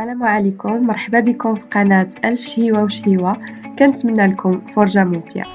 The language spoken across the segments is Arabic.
السلام عليكم مرحبا بكم في قناة ألف شهيوة وشهيوة كنتمنى لكم فرجة ممتعة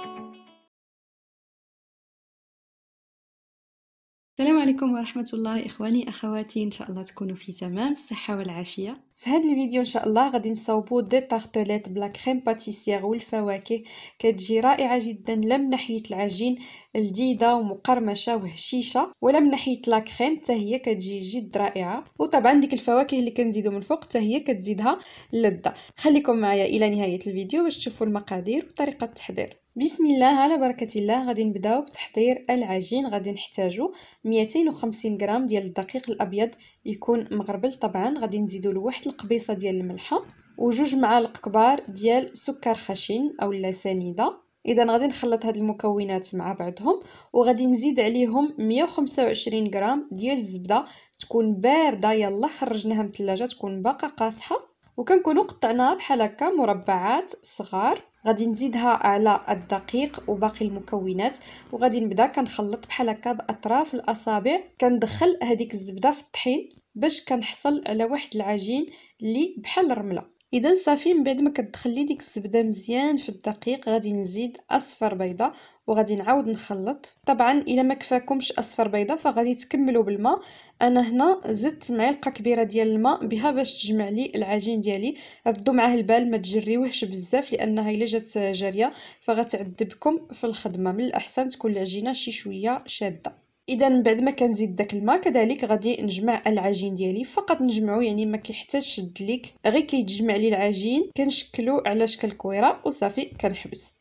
عليكم ورحمة الله إخواني أخواتي إن شاء الله تكونوا في تمام الصحة والعافية في هذا الفيديو إن شاء الله غادي نصاوبو دي تارتلات بلا كريم باتيسيغ والفواكه كتجي رائعة جدا لا من ناحية العجين لديدة ومقرمشة وهشيشة ولا من ناحية لا كريم حتى هي كتجي جد رائعة وطبعا ديك الفواكه اللي كنزيدو من الفوق حتى هي كتزيدها اللذة خليكم معايا إلى نهاية الفيديو باش تشوفوا المقادير وطريقة التحضير بسم الله على بركة الله غادي نبداو بتحضير العجين غادي نحتاجو 250 غرام ديال الدقيق الابيض يكون مغربل طبعا غادي نزيدو لواحد القبيصه ديال الملحه وجوج معالق كبار ديال سكر خشن اولا سنيده اذا غادي نخلط هاد المكونات مع بعضهم وغادي نزيد عليهم 125 غرام ديال الزبده تكون بارده يلا خرجناها من تكون باقا قاصحه وكنكونو قطعناها بحال هكا مربعات صغار غادي نزيدها على الدقيق وباقي المكونات وغادي نبدا كنخلط بحال هكا باطراف الاصابع كندخل هذيك الزبده في الطحين باش كنحصل على واحد العجين اللي بحال الرمله اذا صافي من بعد ما كتدخلي ديك الزبده مزيان في الدقيق غادي نزيد اصفر بيضه وغادي نعاود نخلط طبعا الا ما كفاكمش اصفر بيضه فغادي تكملوا بالماء انا هنا زدت معلقه كبيره ديال الماء بها باش تجمع لي العجين ديالي ردوا معاه البال ما تجريوهش بزاف لانها الا جات جاريه فغتعذبكم في الخدمه من الاحسن تكون العجينه شي شويه شاده اذا بعد ما كنزيد داك الماء كذلك غادي نجمع العجين ديالي فقط نجمعو يعني ما كيحتاج شد ليك غير كيتجمع لي العجين كنشكلو على شكل كويره وصافي كنحبس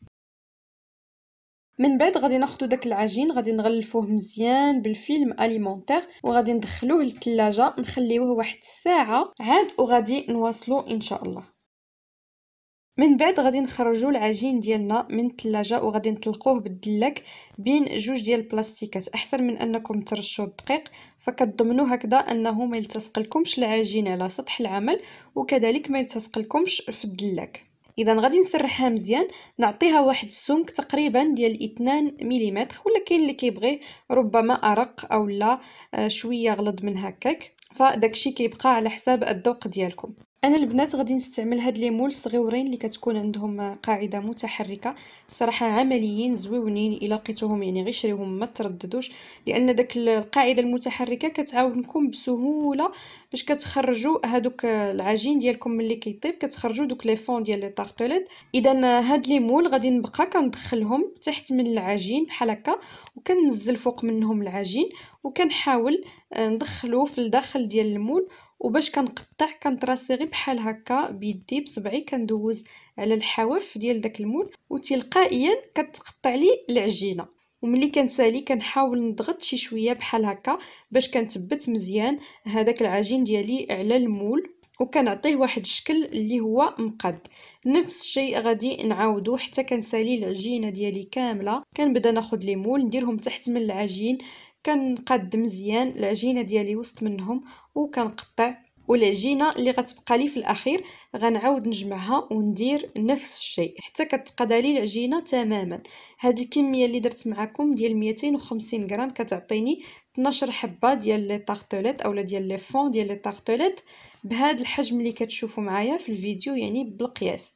من بعد غادي ناخذ داك العجين غادي نغلفوه مزيان بالفيلم اليمونتير وغادي ندخلوه للثلاجه نخليوه واحد الساعه عاد وغادي نواصلو ان شاء الله من بعد غادي نخرجوا العجين ديالنا من الثلاجه وغادي نطلقوه بالدلاك بين جوج ديال البلاستيكات احسن من انكم ترشوا الدقيق فكتضمنوا هكذا انه ما يلتصق لكمش العجين على سطح العمل وكذلك ما يلتصق لكمش في الدلك اذا غادي نسرحها مزيان نعطيها واحد السمك تقريبا ديال 2 ملم ولا كاين اللي كيبغي ربما ارق اولا آه، شويه غلظ من هكاك فداكشي كيبقى على حساب الذوق ديالكم انا البنات غادي نستعمل هاد لي مول صغيورين اللي كتكون عندهم قاعده متحركه صراحه عمليين زويونين الا لقيتوهم يعني غير شريوهم ما ترددوش لان داك القاعده المتحركه كتعاونكم بسهوله باش كتخرجوا هادوك العجين ديالكم ملي كيطيب كتخرجوا دوك لي فون ديال لي طارتليت اذا هاد لي مول غادي نبقى كندخلهم تحت من العجين بحال هكا وكنزل فوق منهم العجين وكنحاول آه، ندخلو في الداخل ديال المول وباش كنقطع كنطراسي غير بحال هكا بيدي بصبعي كندوز على الحواف ديال داك المول وتلقائيا كتقطع لي العجينه وملي كنسالي كنحاول نضغط شي شويه بحال هكا باش كنثبت مزيان هذاك العجين ديالي على المول وكنعطيه واحد الشكل اللي هو مقاد نفس الشيء غادي نعاودو حتى كنسالي العجينه ديالي كامله كنبدا ناخد لي مول نديرهم تحت من العجين كنقاد مزيان العجينه ديالي وسط منهم وكنقطع والعجينه اللي غتبقى لي في الاخير غنعاود نجمعها وندير نفس الشيء حتى كتقاد لي العجينه تماما هذه الكميه اللي درت معكم ديال 250 غرام كتعطيني 12 حبه ديال لي طارتوليت اولا ديال لي فون ديال لي طارتوليت بهذا الحجم اللي كتشوفوا معايا في الفيديو يعني بالقياس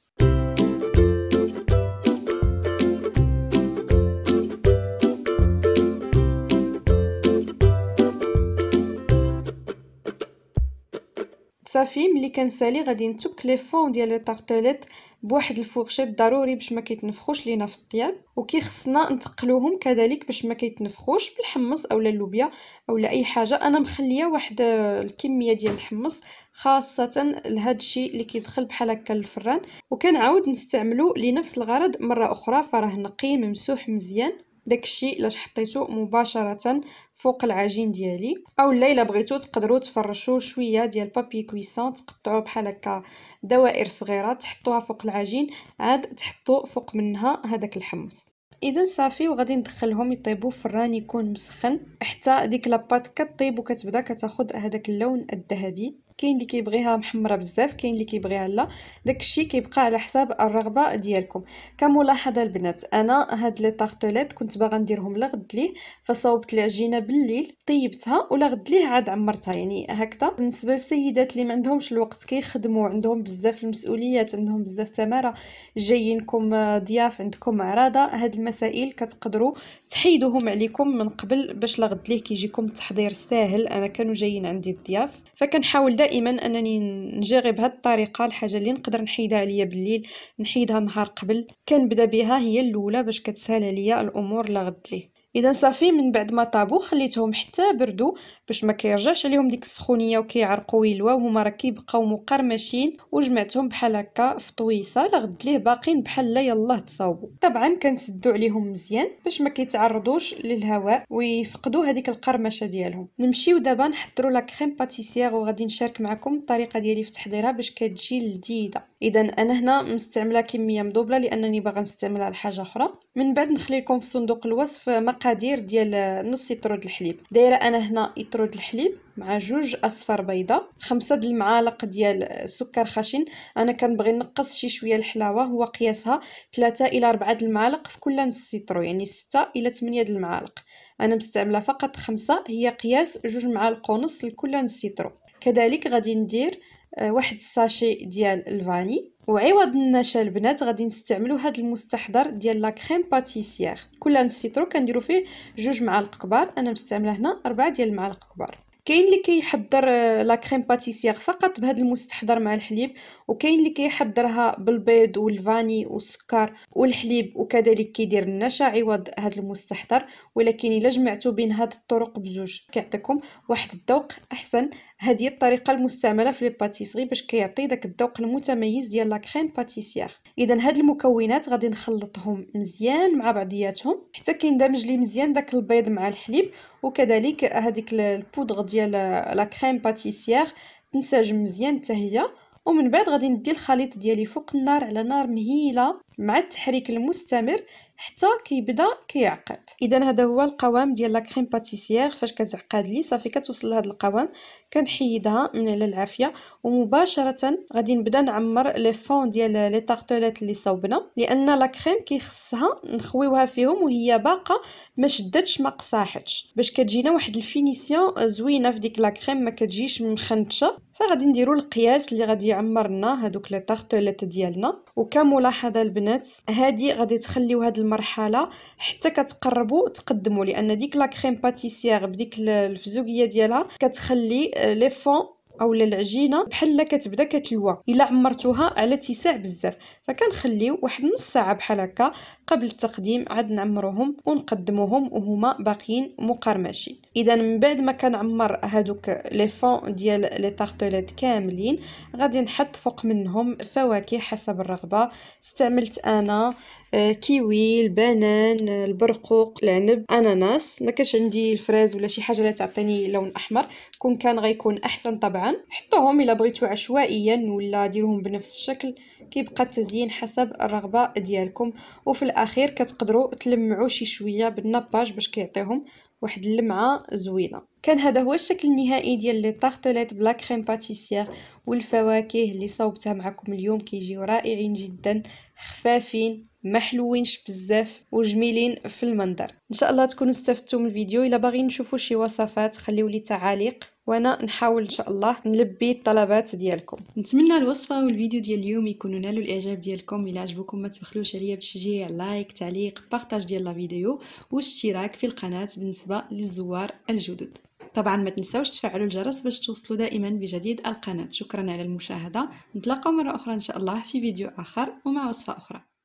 صافي ملي كنسالي غادي نتك لي فون ديال لي طارتليت بواحد الفورشيط ضروري باش ما كيتنفخوش لينا في الطياب وكيخصنا نتقلوهم كذلك باش ما كيتنفخوش بالحمص اولا اللوبيا اولا اي حاجه انا مخليه واحد الكميه ديال الحمص خاصه لهذا الشيء اللي كيدخل بحال هكا للفران وكنعاود نستعملو لنفس الغرض مره اخرى فراه نقي ممسوح مزيان داكشي الا حطيتو مباشره فوق العجين ديالي او الا بغيتو تقدروا تفرشوا شويه ديال بابي كويسون تقطعوه بحال هكا دوائر صغيره تحطوها فوق العجين عاد تحطوا فوق منها هذاك الحمص اذا صافي وغادي ندخلهم يطيبوا فران يكون مسخن حتى ديك لاباط كطيب وكتبدا كتاخد هذاك اللون الذهبي كاين اللي كيبغيها محمره بزاف كاين اللي كيبغيها لا داكشي كيبقى على حساب الرغبه ديالكم كملاحظه البنات انا هاد لي طارتليت كنت باغا نديرهم لغد ليه فصوبت العجينه بالليل طيبتها ولا غد ليه عاد عمرتها يعني هكذا بالنسبه للسيدات اللي ما عندهمش الوقت كيخدموا عندهم بزاف المسؤوليات عندهم بزاف تماره جايينكم ضياف عندكم عراضه هاد المسائل كتقدروا تحيدوهم عليكم من قبل باش لغد ليه كيجيكم التحضير ساهل انا كانوا جايين عندي الضياف فكنحاول دائما دائما انني نجرب بهذه الطريقه الحاجه اللي نقدر نحيدها عليا بالليل نحيدها نهار قبل كنبدا بها هي الاولى باش كتسهل عليا الامور لغد ليه اذا صافي من بعد ما طابو خليتهم حتى بردو باش ما كيرجعش عليهم ديك السخونيه وكيعرقوا يلوا وهما راه كيبقاو مقرمشين وجمعتهم بحال هكا في طويصه لغد ليه باقين بحال لا يلاه تصاوبوا طبعا كنسدو عليهم مزيان باش ما كيتعرضوش للهواء ويفقدوا هذيك القرمشه ديالهم نمشيو دابا نحضروا لا كريم باتيسيير وغادي نشارك معكم الطريقه ديالي في تحضيرها باش كتجي لذيذه اذا انا هنا مستعمله كميه مضوبله لانني باغا نستعملها لحاجه اخرى من بعد نخلي لكم في صندوق الوصف مقادير المقادير ديال نص د الحليب دايره انا هنا د الحليب مع جوج اصفر بيضه خمسة د المعالق ديال السكر خشن انا كنبغي نقص شي شويه الحلاوه هو قياسها 3 الى 4 د المعالق في كل نص اطرو يعني 6 الى 8 د المعالق انا مستعمله فقط خمسة هي قياس جوج معالق ونص لكل نص اطرو كذلك غادي ندير آه، واحد الساشي ديال الفاني وعوض النشا البنات غادي نستعملوا هذا المستحضر ديال لا كريم باتيسيير كل نسيترو كنديروا فيه جوج معالق كبار انا مستعمله هنا 4 ديال المعالق كبار كاين اللي كيحضر آه، لا كريم باتيسير فقط بهذا المستحضر مع الحليب وكاين اللي كيحضرها بالبيض والفاني والسكر والحليب وكذلك كيدير النشا عوض هذا المستحضر ولكن الا جمعتو بين هاد الطرق بزوج كيعطيكم واحد الذوق احسن هذه الطريقه المستعمله في لي باش كيعطي داك الذوق المتميز ديال لا كريم باتيسير اذا هاد المكونات غادي نخلطهم مزيان مع بعضياتهم حتى كيندمج لي مزيان داك البيض مع الحليب وكذلك هذيك البودغ ديال لا كريم باتيسيير تنسج مزيان حتى هي ومن بعد غادي ندي الخليط ديالي فوق النار على نار مهيله مع التحريك المستمر حتى كيبدا كيعقد اذا هذا هو القوام ديال لا كريم باتيسيير فاش كتعقد لي صافي كتوصل لهذا القوام كنحيدها من على العافيه ومباشره غادي نبدا نعمر لي فون ديال لي طارتوليت اللي صوبنا لان لا كريم كيخصها نخويوها فيهم وهي باقه ما شدتش ما قصاحتش باش كتجينا واحد الفينيسيون زوينه في ديك لا كريم ما كتجيش مخنتشه فغادي نديرو القياس اللي غادي يعمر لنا هذوك لي طارتوليت ديالنا وكملاحظه البنات البنات هادي غادي تخليو هاد المرحله حتى كتقربوا تقدموا لان ديك لا كريم باتيسير بديك الفزوقيه ديالها كتخلي لي آه, فون او العجينه بحال كتبدا كتلوى الا عمرتوها على اتساع بزاف فكنخليو واحد نص ساعه بحال هكا قبل التقديم عاد نعمروهم ونقدموهم وهما باقيين مقرمشين اذا من بعد ما كنعمر هادوك لي فون ديال لي طارتليت كاملين غادي نحط فوق منهم فواكه حسب الرغبه استعملت انا آه، كيوي البنان البرقوق العنب اناناس ما كاش عندي الفراز ولا شي حاجه اللي تعطيني لون احمر كون كان غيكون احسن طبعا حطوهم الا بغيتو عشوائيا ولا ديروهم بنفس الشكل كيبقى التزيين حسب الرغبه ديالكم وفي الاخير كتقدروا تلمعوا شي شويه بالنباج باش كيعطيهم واحد اللمعه زوينه كان هذا هو الشكل النهائي ديال لي طارتليت بلا كريم باتيسير والفواكه اللي صوبتها معكم اليوم كيجيو رائعين جدا خفافين ما حلوينش بزاف وجميلين في المنظر ان شاء الله تكونوا استفدتوا من الفيديو الا باغيين نشوفوا شي وصفات خليوا لي تعاليق وانا نحاول ان شاء الله نلبي الطلبات ديالكم نتمنى الوصفه والفيديو ديال اليوم يكونوا نالوا الاعجاب ديالكم الا عجبكم ما تبخلوش عليا بالتشجيع لايك تعليق بارطاج ديال لا فيديو واشتراك في القناه بالنسبه للزوار الجدد طبعا ما تنساوش تفعلوا الجرس باش توصلوا دائما بجديد القناه شكرا على المشاهده نتلاقاو مره اخرى ان شاء الله في فيديو اخر ومع وصفه اخرى